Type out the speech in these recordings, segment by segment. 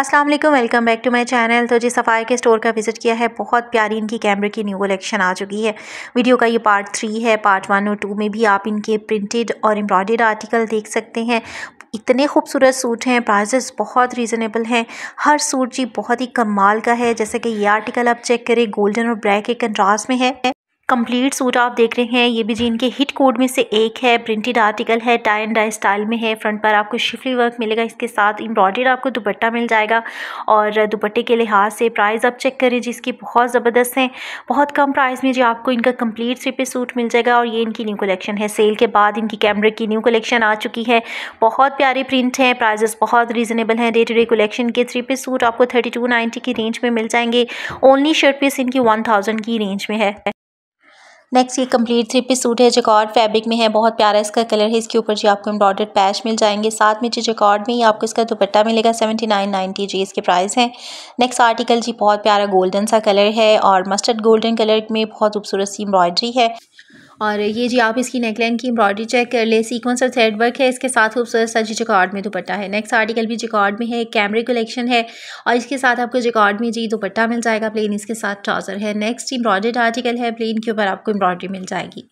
अस्सलाम वालेकुम welcome back to my channel तो जी सफ़ाई के स्टोर का विज़िट किया है बहुत प्यारी इनकी कैमरे की न्यू कलेक्शन आ चुकी है वीडियो का ये पार्ट थ्री है पार्ट वन और टू में भी आप इनके प्रिंटेड और एम्ब्रॉयड आर्टिकल देख सकते हैं इतने खूबसूरत सूट हैं प्राइजेस बहुत रीज़नेबल हैं हर सूट जी बहुत ही कमाल का है जैसे कि ये आर्टिकल आप चेक करें गोल्डन और ब्लैक के कंट्रास्ट में है कंप्लीट सूट आप देख रहे हैं ये भी जीन के हिट कोड में से एक है प्रिंटेड आर्टिकल है टाई एंड डाई स्टाइल में है फ्रंट पर आपको शिफली वर्क मिलेगा इसके साथ एम्ब्रॉयडेड आपको दुपट्टा मिल जाएगा और दुपट्टे के लिहाज से प्राइस आप चेक करें जिसकी बहुत ज़बरदस्त हैं बहुत कम प्राइस में जी आपको इनका कम्प्लीट सिपे सूट मिल जाएगा और ये इनकी न्यू कलेक्शन है सेल के बाद इनकी कैमरे की न्यू कलेक्शन आ चुकी है बहुत प्यारे प्रिंट हैं प्राइजेस बहुत रीज़नेबल हैं डे टू डे कलेक्शन के थ्री पे सूट आपको थर्टी टू नाइन्टी की रेंज में मिल जाएंगे ओनली शर्ट पीस इनकी वन थाउजेंड की रेंज में है नेक्स्ट ये कंप्लीट थ्री पीस सूट है जकॉर्ड फैब्रिक में है बहुत प्यारा इसका कलर है इसके ऊपर जी आपको एम्ब्रॉडर्ड पैच मिल जाएंगे साथ में जी जकॉर्ड में ही आपको इसका दुपट्टा मिलेगा सेवेंटी नाइन नाइन्टी जी इसके प्राइस हैं नेक्स्ट आर्टिकल जी बहुत प्यारा गोल्डन सा कलर है और मस्टर्ड गोल्डन कलर में बहुत खूबसूरत सी एम्ब्रॉयडरी है और ये जी आप इसकी नेकलाइन की एम्ब्रॉयडरी चेक कर ले सीक्वेंस और थ्रेड वर्क है इसके साथ खूबसूरत सा जी जिकॉर्ड में दुपट्टा है नेक्स्ट आर्टिकल भी जिकॉर्ड में है कैमरे कलेक्शन है और इसके साथ आपको जिकॉर्ड में जी दुपट्टा मिल जाएगा प्लेन इसके साथ ट्राउज़र है नेक्स्ट एम्ब्रॉयडेड आर्टिकल है प्लेन के ऊपर आपको एम्ब्रॉयडरी मिल जाएगी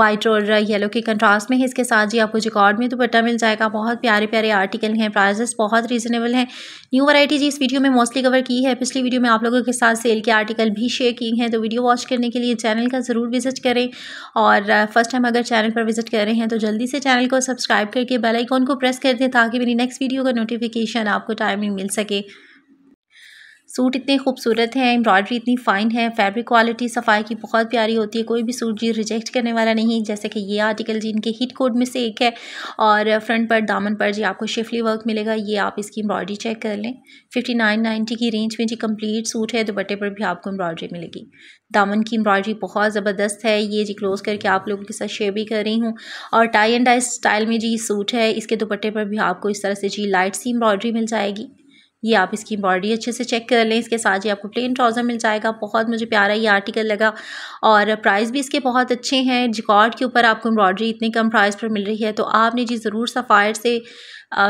वाइट और येलो के कंट्रास्ट में है इसके साथ जी आपको जिकॉर्ड में दुपट्टा मिल जाएगा बहुत प्यारे प्यारे आर्टिकल हैं प्राइजेस बहुत रीजनेबल हैं न्यू वैरायटी जी इस वीडियो में मोस्टली कवर की है पिछली वीडियो में आप लोगों के साथ सेल के आर्टिकल भी शेयर किए हैं तो वीडियो वॉच करने के लिए चैनल का ज़रूर विजिट करें और फर्स्ट uh, टाइम अगर चैनल पर विजिट कर रहे हैं तो जल्दी से चैनल को सब्सक्राइब करके बेलाइकॉन को प्रेस कर दें ताकि मेरी नेक्स्ट वीडियो का नोटिफिकेशन आपको टाइमिंग मिल सके सूट इतने खूबसूरत हैं एम्ब्रॉयडरी इतनी फ़ाइन है फैब्रिक क्वालिटी सफाई की बहुत प्यारी होती है कोई भी सूट जी रिजेक्ट करने वाला नहीं जैसे कि ये आर्टिकल जी इनके हिट कोड में से एक है और फ्रंट पर दामन पर जी आपको शिफली वर्क मिलेगा ये आप इसकी एम्ब्रॉयडरी चेक कर लें फिफ्टी नाइन नाइन्टी की रेंज में जी कम्प्लीट सूट है दुपट्टे पर भी आपको एम्ब्रॉयडरी मिलेगी दामन की एम्ब्रॉयडरी बहुत ज़बरदस्त है ये जी क्लोज़ करके आप लोगों के साथ शेयर भी कर रही हूँ और टाई एंड डाई स्टाइल में जी सूट है इसके दुपट्टे पर भी आपको इस तरह से जी लाइट सी एम्ब्रॉयडरी मिल जाएगी ये आप इसकी बॉडी अच्छे से चेक कर लें इसके साथ ही आपको प्लेन ट्राउज़र मिल जाएगा बहुत मुझे प्यारा ये आर्टिकल लगा और प्राइस भी इसके बहुत अच्छे हैं जिकॉर्ड के ऊपर आपको एम्ब्रॉयडरी इतने कम प्राइस पर मिल रही है तो आपने जी ज़रूर सफ़ायर से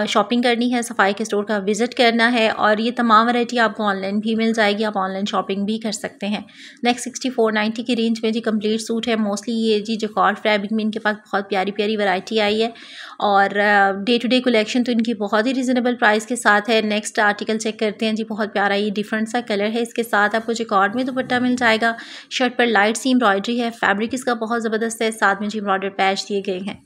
शॉपिंग करनी है सफ़ाई के स्टोर का विज़िट करना है और ये तमाम वैरायटी आपको ऑनलाइन भी मिल जाएगी आप ऑनलाइन शॉपिंग भी कर सकते हैं नेक्स्ट सिक्सटी फोर नाइन्टी की रेंज में जी कम्प्लीट सूट है मोस्टली ये जी जो कॉर्ड फैब्रिक में इनके पास बहुत प्यारी प्यारी वैरायटी आई है और डे टू डे कलेक्शन तो इनकी बहुत ही रिजनेबल प्राइस के साथ है नेक्स्ट आर्टिकल चेक करते हैं जी बहुत प्यारा ये डिफरेंट सा कलर है इसके साथ आपको जिकॉर्ड में दुपट्टा मिल जाएगा शर्ट पर लाइट सी एम्ब्रॉयडरी है फैब्रिक इसका बहुत ज़बरदस्त है साथ में जी एम्ब्रॉयडर पैच दिए गए हैं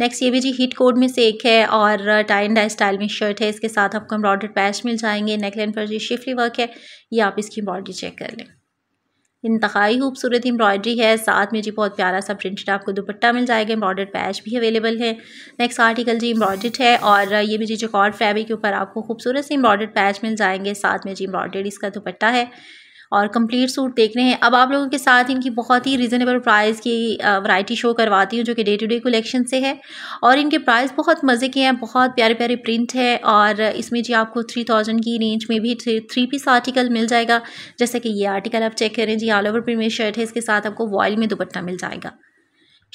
नेक्स्ट ये भी जी हीट कोड में से एक है और टाइन डाई स्टाइल में शर्ट है इसके साथ आपको एम्ब्रॉयड पैच मिल जाएंगे नेकलाइन पर जी शिफ्टी वर्क है ये आप इसकी एम्ब्रॉयडरी चेक कर लें इंतहाई खूबसूरत एम्ब्रॉयडरी है साथ में जी बहुत प्यारा सा प्रिंटेड आपको दुपट्टा मिल जाएगा एम्ब्रॉयडर्ड पैच भी अवेलेबल है नेक्स्ट आर्टिकल जी एम्ब्रॉयडर्ड है और uh, ये भी जी जो कॉर्ड फैब्रिक के ऊपर आपको खूबसूरत से एम्ब्रॉयडर्ड पैच मिल जाएंगे साथ में जी एम्ब्रॉयडर्ड इसका दुपट्टा है और कंप्लीट सूट देख रहे हैं अब आप लोगों के साथ इनकी बहुत ही रीज़नेबल प्राइस की वैरायटी शो करवाती हूँ जो कि डे टू डे कलेक्शन से है और इनके प्राइस बहुत मज़े के हैं बहुत प्यारे प्यारे प्रिंट है और इसमें जी आपको थ्री थाउजेंड की रेंज में भी थ्री पीस आर्टिकल मिल जाएगा जैसे कि ये आर्टिकल आप चेक करें जी ऑल ओवर प्रीमियर शर्ट है इसके साथ आपको वॉयल में दुपट्टा मिल जाएगा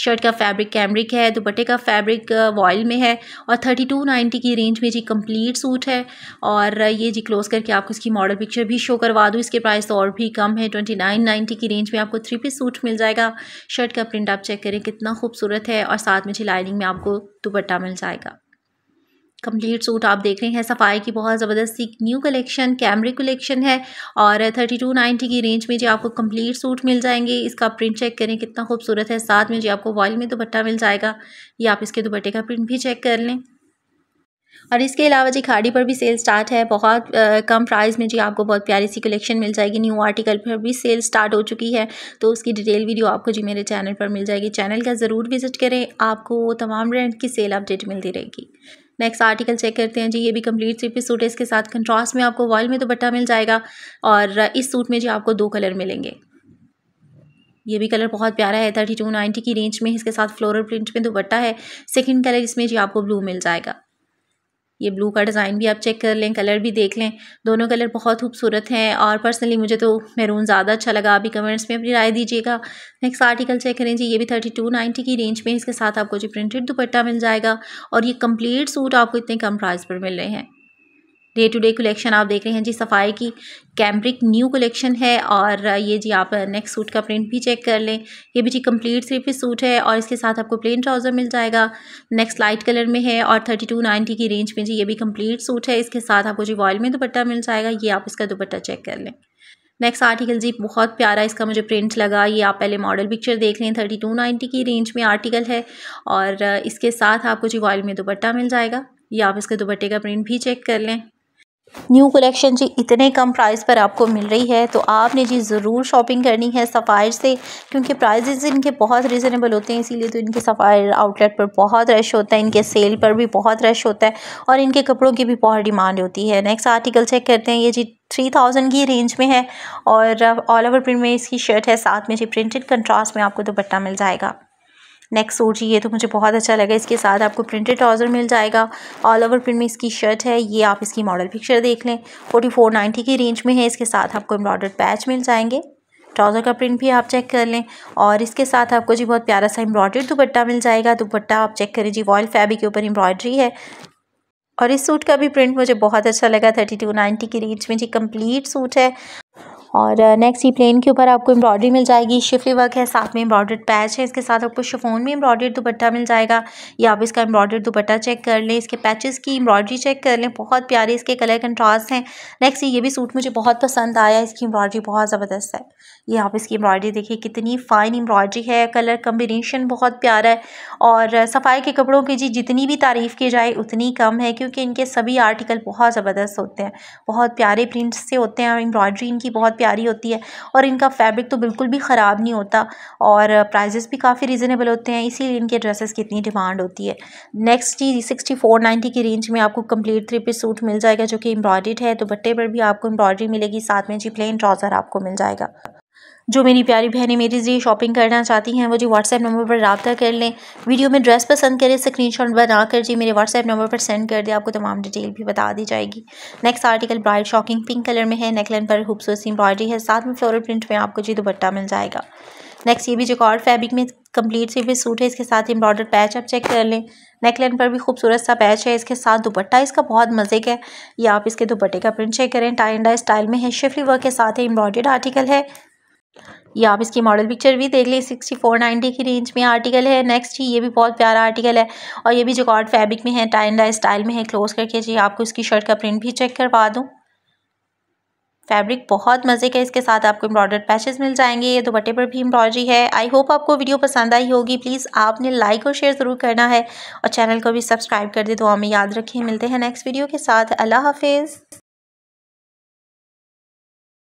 शर्ट का फैब्रिक कैमरिक है दुपट्टे का फैब्रिक वॉयल में है और थर्टी टू नाइन्टी की रेंज में जी कंप्लीट सूट है और ये जी क्लोज करके आपको इसकी मॉडल पिक्चर भी शो करवा दूँ इसके प्राइस तो और भी कम है ट्वेंटी नाइन नाइन्टी की रेंज में आपको थ्री पीस सूट मिल जाएगा शर्ट का प्रिंट आप चेक करें कितना खूबसूरत है और साथ में जी लाइनिंग में आपको दुपट्टा मिल जाएगा कंप्लीट सूट आप देख रहे हैं सफ़ाई की बहुत ज़बरदस्त सी न्यू कलेक्शन कैमरे कलेक्शन है और थर्टी टू नाइन्टी की रेंज में जी आपको कंप्लीट सूट मिल जाएंगे इसका प्रिंट चेक करें कितना खूबसूरत है साथ में जी आपको वॉल में दुपट्टा मिल जाएगा या आप इसके दुपट्टे का प्रिंट भी चेक कर लें और इसके अलावा जी खाड़ी पर भी सेल स्टार्ट है बहुत आ, कम प्राइस में जी आपको बहुत प्यारी सी कलेक्शन मिल जाएगी न्यू आर्टिकल पर भी सेल स्टार्ट हो चुकी है तो उसकी डिटेल वीडियो आपको जी मेरे चैनल पर मिल जाएगी चैनल का ज़रूर विज़िट करें आपको तमाम ब्रांड की सेल अपडेट मिलती रहेगी नेक्स्ट आर्टिकल चेक करते हैं जी ये भी कंप्लीट थ्री पीस सूट है इसके साथ कंट्रास्ट में आपको वॉल में दुपट्टा मिल जाएगा और इस सूट में जी आपको दो कलर मिलेंगे ये भी कलर बहुत प्यारा है थर्टी टू नाइन्टी की रेंज में इसके साथ फ्लोरल प्रिंट में दुपट्टा है सेकंड कलर इसमें जी आपको ब्लू मिल जाएगा ये ब्लू का डिज़ाइन भी आप चेक कर लें कलर भी देख लें दोनों कलर बहुत खूबसूरत हैं और पर्सनली मुझे तो मैरून ज़्यादा अच्छा लगा अभी कमेंट्स में अपनी राय दीजिएगा नेक्स्ट आर्टिकल चेक करें जी ये भी थर्टी टू नाइन्टी की रेंज में इसके साथ आपको जी प्रिंटेड दुपट्टा मिल जाएगा और ये कम्प्लीट सूट आपको इतने कम प्राइस पर मिल रहे हैं डे टू डे कलेक्शन आप देख रहे हैं जी सफ़ाई की कैम्ब्रिक न्यू कलेक्शन है और ये जी आप नेक्स्ट सूट का प्रिंट भी चेक कर लें ये भी जी कंप्लीट सिर्फ सूट है और इसके साथ आपको प्लेन ट्राउज़र मिल जाएगा नेक्स्ट लाइट कलर में है और थर्टी टू नाइन्टी की रेंज में जी ये भी कंप्लीट सूट है इसके साथ आपको जी वॉयल में दुपट्टा मिल जाएगा ये आप इसका दुपट्टा चेक कर लें नेक्स्ट आर्टिकल जी बहुत प्यारा इसका मुझे प्रिंट लगा ये आप पहले मॉडल पिक्चर देख लें थर्टी टू नाइन्टी की रेंज में आर्टिकल है और इसके साथ आपको जी वॉयल में दुपट्टा मिल जाएगा या आप इसके दुपट्टे का प्रिंट भी चेक कर लें न्यू कलेक्शन जी इतने कम प्राइस पर आपको मिल रही है तो आपने जी ज़रूर शॉपिंग करनी है सफ़ायर से क्योंकि प्राइजेज़ इनके बहुत रीज़नेबल होते हैं इसीलिए तो इनके सफ़ायर आउटलेट पर बहुत रश होता है इनके सेल पर भी बहुत रश होता है और इनके कपड़ों की भी बहुत डिमांड होती है नेक्स्ट आर्टिकल चेक करते हैं ये जी थ्री थाउजेंड की रेंज में है और ऑल ओवर प्रिंट में इसकी शर्ट है साथ में जी प्रिंटेड कंट्रास्ट में आपको दुपट्टा मिल जाएगा नेक सूट ये तो मुझे बहुत अच्छा लगा इसके साथ आपको प्रिंटेड ट्राउज़र मिल जाएगा ऑल ओवर प्रिंट में इसकी शर्ट है ये आप इसकी मॉडल पिक्चर देख लें फोर्टी फोर नाइन्टी की रेंज में है इसके साथ आपको एम्ब्रॉयडर्ड पैच मिल जाएंगे ट्राउज़र का प्रिंट भी आप चेक कर लें और इसके साथ आपको जी बहुत प्यारा सा एम्ब्रॉयडर्ड दुपट्टा मिल जाएगा दुपट्टा आप चेक करें जी वॉयल फैब्रिक के ऊपर एम्ब्रॉयडरी है और इस सूट का भी प्रिंट मुझे बहुत अच्छा लगा थर्टी टू नाइन्टी की रेंज में जी कंप्लीट सूट है और नेक्स्ट uh, ये प्लेन के ऊपर आपको एम्ब्रॉयडरी मिल जाएगी शिफली वर्क है साथ में एम्ब्रॉयडर्ड पैच है इसके साथ आपको शिफोन में एम्ब्रॉयडर्ड दुपट्टा मिल जाएगा या आप इसका एम्ब्रॉयडर्ड दुपट्टा चेक कर लें इसके पैचेस की एम्ब्रॉयडरी चेक कर लें बहुत प्यारे इसके कलर कंट्रास्ट हैं नेक्स्ट ये भी सूट मुझे बहुत पसंद आया इसकी एम्ब्रॉयडरी बहुत ज़बरदस्त है ये आप इसकी एम्ब्रॉयडरी देखिए कितनी फ़ाइन एम्ब्रॉयडरी है कलर कम्बिनेशन बहुत प्यारा है और uh, सफ़ाई के कपड़ों की जी जितनी भी तारीफ़ की जाए उतनी कम है क्योंकि इनके सभी आर्टिकल बहुत ज़बरदस्त होते हैं बहुत प्यारे प्रिंट्स से होते हैं और एम्ब्रॉयडरी इनकी बहुत प्यारी होती है और इनका फैब्रिक तो बिल्कुल भी ख़राब नहीं होता और प्राइजेस भी काफ़ी रिजनेबल होते हैं इसीलिए इनके ड्रेसेस की इतनी डिमांड होती है नेक्स्ट चीज़ सिक्सटी फोर नाइन्टी की रेंज में आपको कंप्लीट थ्री पीस सूट मिल जाएगा जो कि एम्ब्रॉयड है दुपट्टे तो पर भी आपको एम्ब्रॉयडरी मिलेगी साथ में जी प्लेन ट्राउज़र आपको मिल जाएगा जो मेरी प्यारी बहनें मेरे जी शॉपिंग करना चाहती हैं वो जी व्हाट्सएप नंबर पर रबा कर लें वीडियो में ड्रेस पसंद करें स्क्रीन शॉट कर जी मेरे व्हाट्सएप नंबर पर सेंड कर दें आपको तमाम डिटेल भी बता दी जाएगी next article bright shocking pink colour में है नेकलाइन पर खूबसूरत एम्ब्रॉयडरी है साथ में फ्लोरल प्रिंट में आपको जी दुपट्टा मिल जाएगा नेक्स्ट ये भी जो कॉर्ड फैब्रिक में कंप्लीट भी सूट है इसके साथ एम्ब्रॉयडर पैच आप चेक कर लें नेकलाइन पर भी खूबसूरत सा पैच है इसके साथ दुपट्टा इसका बहुत मज़े का है ये आप इसके दुपट्टे का प्रिंट चेक करें टाइंडा स्टाइल में है शिफली वर्क के साथ एम्ब्रॉयडर्ड आर्टिकल है ये आप इसकी मॉडल पिक्चर भी देख लें सिक्सटी फोर नाइन्टी की रेंज में आर्टिकल है नेक्स्ट ही ये भी बहुत प्यारा आर्टिकल है और ये भी कॉर्ड फैब्रिक में है टाइन डाई स्टाइल में है क्लोज करके जी आपको इसकी शर्ट का प्रिंट भी चेक करवा दूँ फैब्रिक बहुत मज़े का इसके साथ आपको एम्ब्रॉयडर्ड पैचेस मिल जाएंगे ये दुपट्टे पर भी एम्ब्रॉयडरी है आई होप आपको वीडियो पसंद आई होगी प्लीज़ आपने लाइक और शेयर ज़रूर करना है और चैनल को भी सब्सक्राइब कर दे तो हमें याद रखें मिलते हैं नेक्स्ट वीडियो के साथ अल्लाह हाफिज़